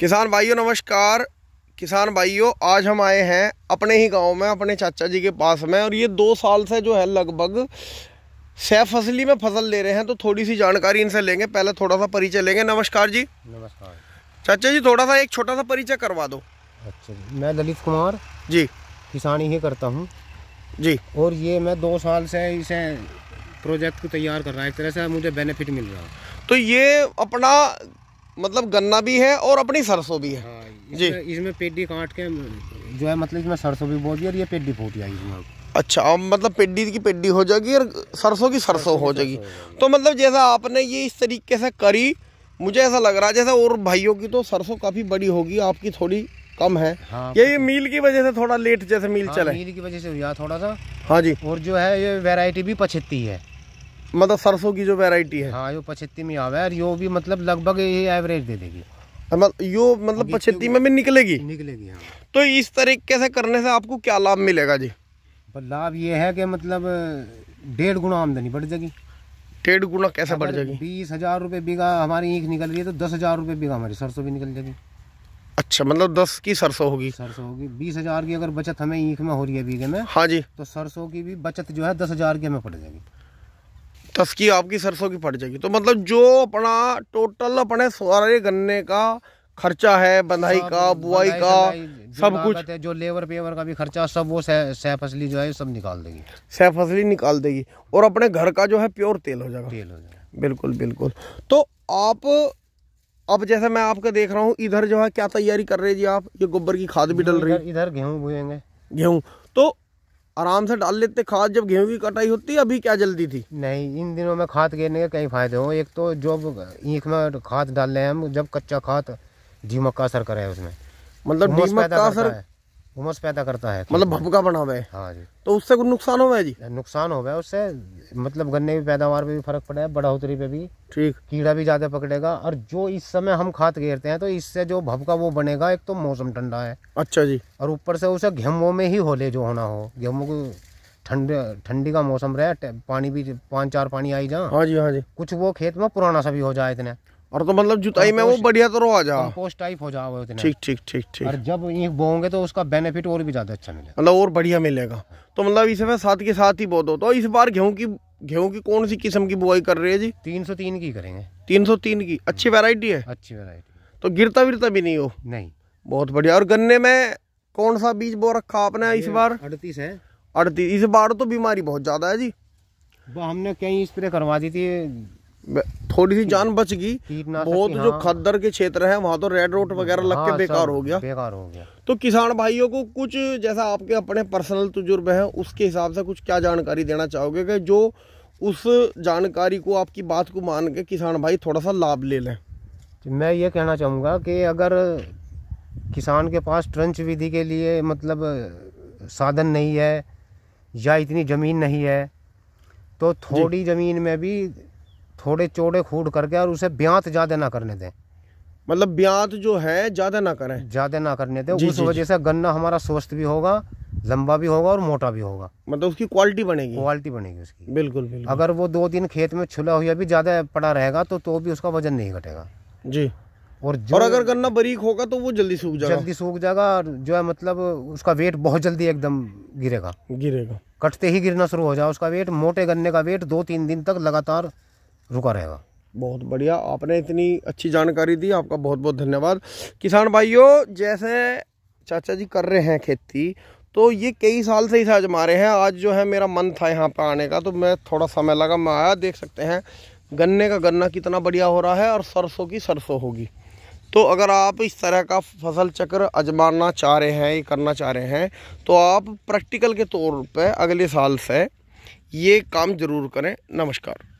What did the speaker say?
किसान भाइयों नमस्कार किसान भाइयों आज हम आए हैं अपने ही गांव में अपने चाचा जी के पास में और ये दो साल से जो है लगभग सह फसली में फसल ले रहे हैं तो थोड़ी सी जानकारी इनसे लेंगे पहले थोड़ा सा परिचय लेंगे नमस्कार जी नमस्कार चाचा जी थोड़ा सा एक छोटा सा परिचय करवा दो अच्छा जी मैं ललित कुमार जी किसानी ही करता हूँ जी और ये मैं दो साल से इसे प्रोजेक्ट को तैयार कर रहा है एक तरह से मुझे बेनिफिट मिल रहा है तो ये अपना मतलब गन्ना भी है और अपनी सरसों भी है हाँ, जी इसमें पेडी काट के जो है मतलब इसमें सरसों भी बोल दी और ये पेड्डी फूट जाएगी इसमें अच्छा मतलब पेडी की पेड्डी हो जाएगी और सरसों की सरसों हो जाएगी तो मतलब जैसा आपने ये इस तरीके से करी मुझे ऐसा लग रहा है जैसे और भाइयों की तो सरसों काफी बड़ी होगी आपकी थोड़ी कम है हाँ, ये, मील की वजह से थोड़ा लेट जैसे मील हाँ, चले मील की वजह से हाँ, थोड़ा सा हाँ जी और जो है ये वेराइटी भी पछती है मतलब सरसों की जो वेराइटी है हाँ यो पछत्ती में आवे यो भी मतलब लगभग ये एवरेज दे देगी हाँ, यो मतलब पछत्ती तो में भी निकलेगी निकलेगी हाँ तो इस तरीके से करने से आपको क्या लाभ मिलेगा जी लाभ ये है कि मतलब डेढ़ गुना आमदनी बढ़ जाएगी डेढ़ गुना कैसे बढ़ जाएगी बीस हजार रुपये बीघा हमारी ईख निकल रही है तो दस हजार रुपये बीघा हमारी सरसों भी निकल जाएगी अच्छा मतलब दस की सरसों होगी सरसों होगी बीस हजार की अगर बचत हमें ईख में हो रही है बीघे में हाँ जी तो सरसों की भी बचत जो है दस हजार की हमें पड़ जाएगी तस्की आपकी सरसों की पड़ जाएगी तो मतलब जो अपना टोटल अपने सारे गन्ने का खर्चा है बंधाई का बुआई का सब कुछ जो लेबर पेवर का भी खर्चा सब वो सह फसली जो है सब निकाल देगी सह फसली निकाल देगी और अपने घर का जो है प्योर तेल हो जाएगा तेल हो जाएगा बिल्कुल बिल्कुल तो आप अब जैसे मैं आपका देख रहा हूँ इधर जो है क्या तैयारी कर रही जी आप ये गोबर की खाद भी डल रही है इधर गेहूँ बोएंगे गेहूँ तो आराम से डाल लेते खाद जब गेहूं की कटाई होती अभी क्या जल्दी थी नहीं इन दिनों में खाद गिरने के कई फायदे हो एक तो जब ईख में खाद डाल रहे हैं हम जब कच्चा खाद दीमक का असर करे उसमें मतलब दीमक का असर उमस पैदा करता है मतलब भपका बना हुआ है हाँ जी तो उससे कुछ नुकसान हो जी नुकसान हो गया उससे मतलब गन्ने की पैदावार पे भी फर्क पड़ा है बढ़ोतरी पे भी ठीक कीड़ा भी ज्यादा पकड़ेगा और जो इस समय हम खाद घेरते हैं तो इससे जो भपका वो बनेगा एक तो मौसम ठंडा है अच्छा जी और ऊपर से उसे गेहूं में ही होले जो होना हो गेहूं को ठंड ठंडी का मौसम रहे पानी भी पांच चार पानी आई जा हाँ जी हाँ जी कुछ वो खेत में पुराना सा भी हो जाए इतने और तो मतलब जुताई में वो बढ़िया तो आ जा कंपोस्ट टाइप हो जाओ ठीक ठीक ठीक ठीक और जब ये बोगे तो उसका बेनिफिट और भी ज्यादा अच्छा मिलेगा मतलब और बढ़िया मिलेगा तो मतलब इस समय साथ के साथ ही बहुत हो तो इस बार गेहूँ की गेहूँ की कौन सी किस्म की बुआई कर रही है जी तीन सौ तीन की करेंगे तीन सौ तीन की अच्छी वेरायटी है अच्छी वेरायटी तो गिरता विरता भी नहीं हो नहीं बहुत बढ़िया और गन्ने में कौन सा बीज बो रखा आपने इस बार अड़तीस है अड़तीस इस बार तो बीमारी बहुत ज्यादा है जी हमने कई स्प्रे करवा दी थी थोड़ी सी जान बच गई बहुत जो हाँ। खद्दर के क्षेत्र है वहाँ तो रेड रोड वगैरह हाँ, लग के बेकार हो गया बेकार हो गया तो किसान भाइयों को कुछ जैसा आपके अपने पर्सनल तजुर्बे हैं उसके हिसाब से कुछ क्या जानकारी देना चाहोगे कि जो उस जानकारी को आपकी बात को मान के किसान भाई थोड़ा सा लाभ ले लें मैं ये कहना चाहूँगा कि अगर किसान के पास ट्रंच विधि के लिए मतलब साधन नहीं है या इतनी ज़मीन नहीं है तो थोड़ी ज़मीन में भी थोड़े चौड़े खूड करके और उसे ब्यांत ज़्यादा ना करने दें मतलब ब्यांत जो है ज़्यादा ना करें ज़्यादा ना करने दें उस वजह से गन्ना हमारा स्वस्थ भी होगा लंबा भी होगा और मोटा भी होगा मतलब उसकी क्वालिटी बनेगी क्वालिटी बनेगी उसकी बिल्कुल बिल्कुल अगर वो दो दिन खेत में छुला हुआ भी ज़्यादा पड़ा रहेगा तो तो भी उसका वजन नहीं घटेगा जी और और अगर गन्ना बारीक होगा तो वो जल्दी सूख जाएगा जल्दी सूख जाएगा और जो है मतलब उसका वेट बहुत जल्दी एकदम गिरेगा गिरेगा कटते ही गिरना शुरू हो जाएगा उसका वेट मोटे गन्ने का वेट दो तीन दिन तक लगातार रुका रहेगा बहुत बढ़िया आपने इतनी अच्छी जानकारी दी आपका बहुत बहुत धन्यवाद किसान भाइयों जैसे चाचा जी कर रहे हैं खेती तो ये कई साल से ही आजमा रहे हैं आज जो है मेरा मन था यहाँ पर आने का तो मैं थोड़ा समय लगा मैं आया देख सकते हैं गन्ने का गन्ना कितना बढ़िया हो रहा है और सरसों की सरसों होगी तो अगर आप इस तरह का फसल चक्र आजमाना चाह रहे हैं ये करना चाह रहे हैं तो आप प्रैक्टिकल के तौर पर अगले साल से ये काम ज़रूर करें नमस्कार